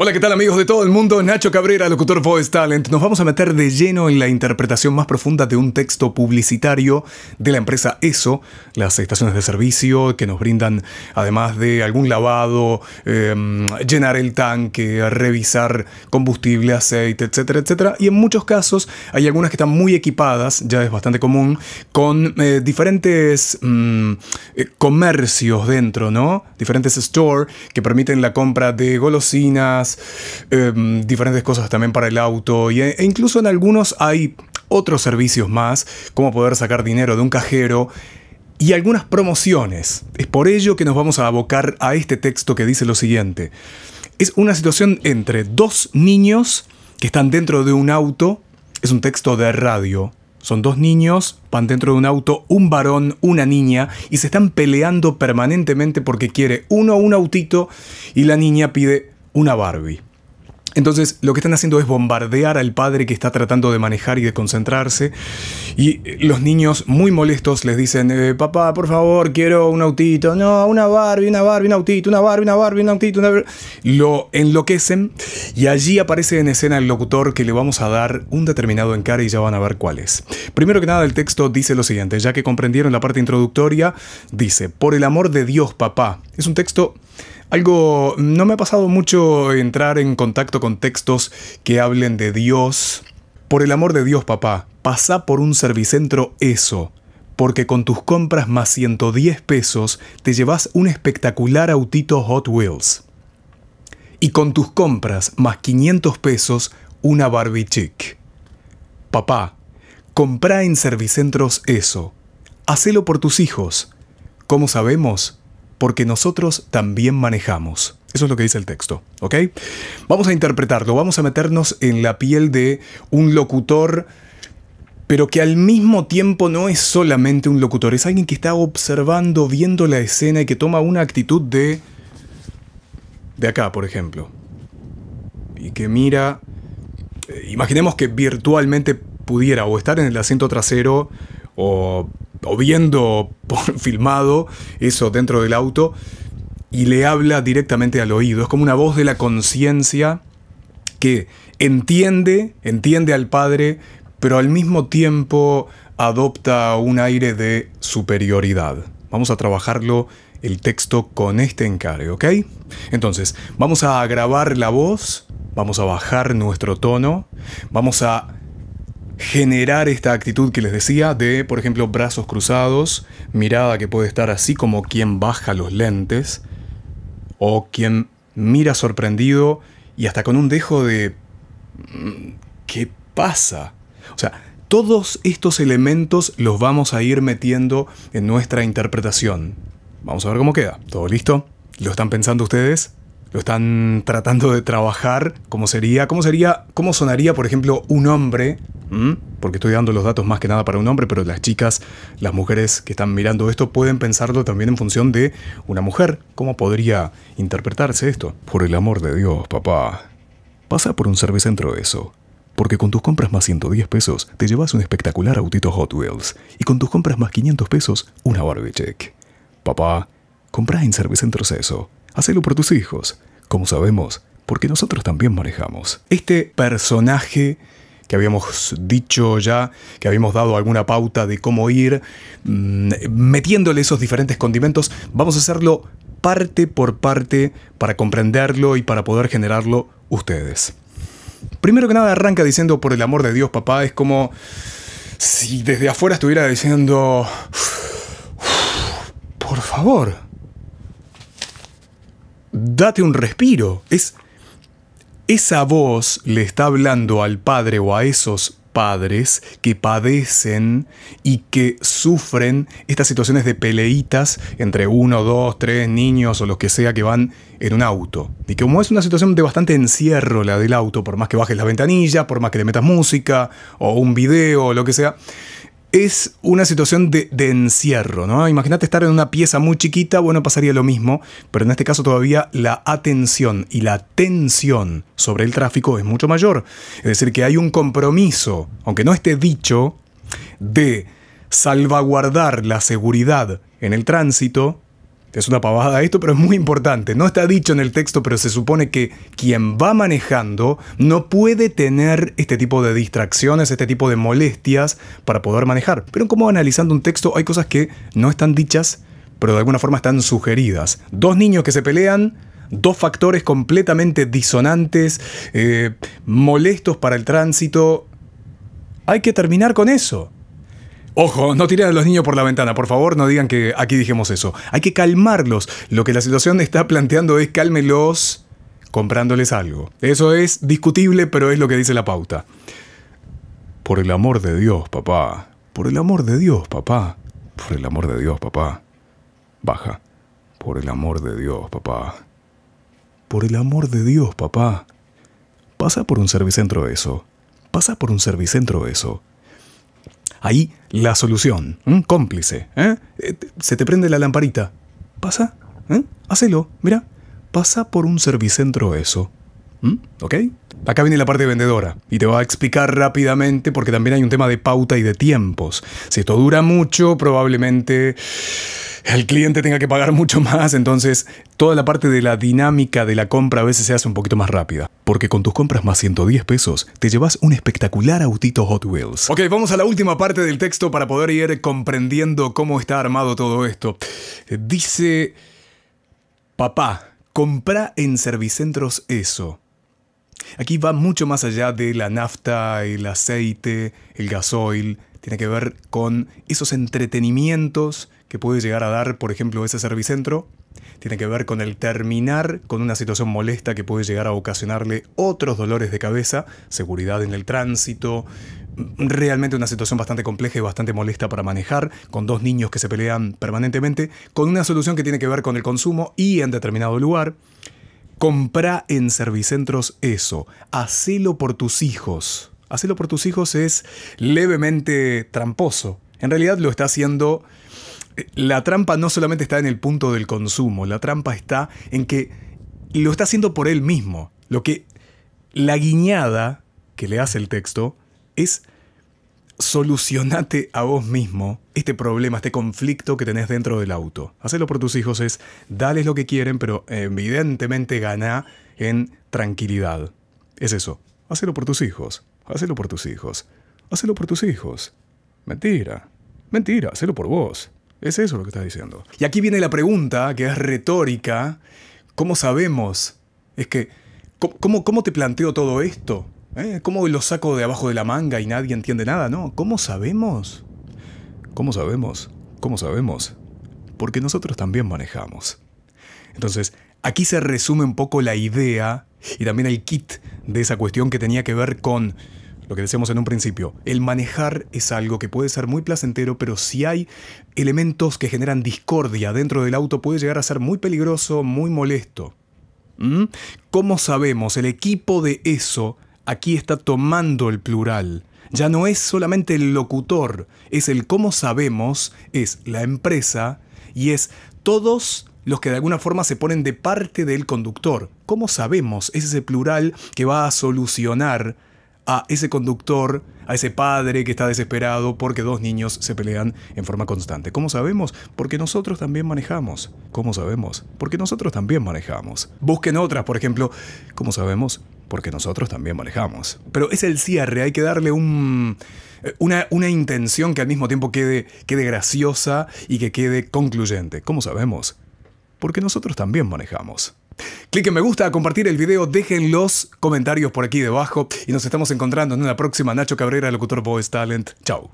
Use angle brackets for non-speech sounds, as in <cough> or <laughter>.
Hola, ¿qué tal amigos de todo el mundo? Nacho Cabrera, locutor Voice Talent. Nos vamos a meter de lleno en la interpretación más profunda de un texto publicitario de la empresa ESO, las estaciones de servicio que nos brindan, además de algún lavado, em, llenar el tanque, revisar combustible, aceite, etcétera, etcétera. Y en muchos casos hay algunas que están muy equipadas, ya es bastante común, con eh, diferentes mm, eh, comercios dentro, ¿no? Diferentes stores que permiten la compra de golosinas, Em, diferentes cosas también para el auto y, e, e incluso en algunos hay otros servicios más, como poder sacar dinero de un cajero y algunas promociones. Es por ello que nos vamos a abocar a este texto que dice lo siguiente. Es una situación entre dos niños que están dentro de un auto. Es un texto de radio. Son dos niños, van dentro de un auto, un varón, una niña, y se están peleando permanentemente porque quiere uno un autito y la niña pide una Barbie. Entonces lo que están haciendo es bombardear al padre que está tratando de manejar y de concentrarse. Y los niños muy molestos les dicen, eh, papá, por favor, quiero un autito. No, una Barbie, una Barbie, un autito, una Barbie, una Barbie, un autito. Lo enloquecen y allí aparece en escena el locutor que le vamos a dar un determinado encare y ya van a ver cuál es. Primero que nada, el texto dice lo siguiente, ya que comprendieron la parte introductoria, dice, por el amor de Dios, papá. Es un texto algo, no me ha pasado mucho entrar en contacto con textos que hablen de Dios. Por el amor de Dios, papá, pasa por un servicentro eso, porque con tus compras más 110 pesos te llevas un espectacular autito Hot Wheels. Y con tus compras más 500 pesos, una Barbie Chick. Papá, compra en servicentros eso. Hacelo por tus hijos. ¿Cómo sabemos? porque nosotros también manejamos. Eso es lo que dice el texto, ¿ok? Vamos a interpretarlo, vamos a meternos en la piel de un locutor, pero que al mismo tiempo no es solamente un locutor, es alguien que está observando, viendo la escena y que toma una actitud de... de acá, por ejemplo. Y que mira... Eh, imaginemos que virtualmente pudiera o estar en el asiento trasero o o viendo por <laughs> filmado eso dentro del auto y le habla directamente al oído. Es como una voz de la conciencia que entiende, entiende al padre, pero al mismo tiempo adopta un aire de superioridad. Vamos a trabajarlo el texto con este encargo, ¿ok? Entonces, vamos a grabar la voz, vamos a bajar nuestro tono, vamos a generar esta actitud que les decía de, por ejemplo, brazos cruzados, mirada que puede estar así como quien baja los lentes, o quien mira sorprendido y hasta con un dejo de... Mm, ¿Qué pasa? O sea, todos estos elementos los vamos a ir metiendo en nuestra interpretación. Vamos a ver cómo queda. ¿Todo listo? ¿Lo están pensando ustedes? ¿Lo están tratando de trabajar? ¿Cómo sería? ¿Cómo sería? ¿Cómo sonaría, por ejemplo, un hombre ¿Mm? porque estoy dando los datos más que nada para un hombre, pero las chicas, las mujeres que están mirando esto pueden pensarlo también en función de una mujer. ¿Cómo podría interpretarse esto? Por el amor de Dios, papá. Pasa por un servicentro eso. Porque con tus compras más 110 pesos te llevas un espectacular autito Hot Wheels y con tus compras más 500 pesos una Barbie Check. Papá, compra en servicentros eso. Hacelo por tus hijos. Como sabemos, porque nosotros también manejamos. Este personaje que habíamos dicho ya, que habíamos dado alguna pauta de cómo ir mm, metiéndole esos diferentes condimentos. Vamos a hacerlo parte por parte para comprenderlo y para poder generarlo ustedes. Primero que nada arranca diciendo, por el amor de Dios, papá, es como si desde afuera estuviera diciendo, por favor, date un respiro. Es esa voz le está hablando al padre o a esos padres que padecen y que sufren estas situaciones de peleitas entre uno, dos, tres niños o los que sea que van en un auto. Y que como es una situación de bastante encierro la del auto, por más que bajes la ventanilla, por más que le metas música o un video o lo que sea, es una situación de, encierro, ¿no? Imagínate estar en una pieza muy chiquita, bueno, pasaría lo mismo, pero en este caso todavía la atención y la tensión sobre el tráfico es mucho mayor. Es decir, que hay un compromiso, aunque no esté dicho, de salvaguardar la seguridad en el tránsito, es una pavada esto, pero es muy importante. No está dicho en el texto, pero se supone que quien va manejando no puede tener este tipo de distracciones, este tipo de molestias para poder manejar. Pero como analizando un texto hay cosas que no están dichas, pero de alguna forma están sugeridas. Dos niños que se pelean, dos factores completamente disonantes, eh, molestos para el tránsito. Hay que terminar con eso. Ojo, no tiren a los niños por la ventana, por favor, no digan que aquí dijimos eso. Hay que calmarlos. Lo que la situación <laughs> está planteando es cálmelos comprándoles algo. Eso es discutible, pero es lo que dice la pauta. Por el amor de Dios, papá. Por el amor de Dios, papá. Por el amor de Dios, papá. Baja. Por el amor de Dios, papá. Por el amor de Dios, papá. Pasa por un servicentro eso. Pasa por un servicentro eso ahí la solución. Un Cómplice. ¿eh? eh se te prende la lamparita. Pasa. ¿eh? Hacelo. Mira. Pasa por un servicentro eso. ¿Mm? ¿Ok? Acá viene la parte vendedora y te va a explicar rápidamente porque también hay un tema de pauta y de tiempos. Si esto dura mucho, probablemente el cliente tenga que pagar <laughs> mucho más, entonces toda la parte de la dinámica de la compra a veces se hace un poquito más rápida. Porque con tus compras más 110 pesos te llevas un espectacular autito Hot Wheels. Ok, vamos a la última parte del texto para poder ir comprendiendo cómo está armado todo esto. Dice, papá, compra en servicentros eso. Aquí va mucho más allá de la nafta, el aceite, el gasoil. Tiene que ver con esos entretenimientos que puede llegar a dar, por ejemplo, ese servicentro. Tiene que ver con el terminar con una situación molesta que puede llegar a ocasionarle otros dolores de cabeza, seguridad en el tránsito. Realmente una situación bastante compleja y bastante molesta para manejar, con dos niños que se pelean permanentemente, con una solución que tiene que ver con el consumo y en determinado lugar. Compra en Servicentros eso. Hacelo por tus hijos. Hacelo por tus hijos es levemente tramposo. En realidad lo está haciendo... Eh, la trampa no solamente está en el punto del consumo, la trampa está en que lo está haciendo por él mismo. Lo que la guiñada que le hace el texto es solucionate a vos mismo este problema, este conflicto que tenés dentro del auto. Hacerlo por tus hijos es, dales lo que quieren, pero evidentemente gana en tranquilidad. Es eso. Hacelo por tus hijos. Hacelo por tus hijos. Hacelo por tus hijos. Mentira. Mentira, Hacerlo por vos. Es eso lo que estás diciendo. Y aquí viene la pregunta, que es retórica. ¿Cómo sabemos? Es que, ¿cómo, cómo te planteo todo esto? ¿Eh? ¿Cómo lo saco de abajo de la manga y nadie entiende nada? No, ¿cómo sabemos? ¿Cómo sabemos? ¿Cómo sabemos? Porque nosotros también manejamos. Entonces, aquí se resume un poco la idea y también el kit de esa cuestión que tenía que ver con lo que decíamos en un principio. El manejar es algo que puede ser muy placentero, pero si hay elementos que generan discordia dentro del auto puede llegar a ser muy peligroso, muy molesto. ¿Mm? ¿Cómo sabemos? El equipo de eso aquí está tomando el plural. Ya no es solamente el locutor, es el cómo sabemos, es la empresa y es todos los que de alguna forma se ponen de parte del conductor. ¿Cómo sabemos? Es ese plural que va a solucionar a ese conductor, a ese padre que está desesperado porque dos niños se pelean en forma constante. ¿Cómo sabemos? Porque nosotros también manejamos. ¿Cómo sabemos? Porque nosotros también manejamos. Busquen otras, por ejemplo, ¿cómo sabemos? porque nosotros también manejamos. Pero es el cierre, hay que darle eh, una, intención que al mismo tiempo quede, quede graciosa y que quede concluyente. ¿Cómo sabemos? Porque nosotros también manejamos. Clic en me gusta, compartir el video, dejen los comentarios por aquí debajo y nos estamos encontrando en una próxima Nacho Cabrera, locutor Voice Talent. Chau.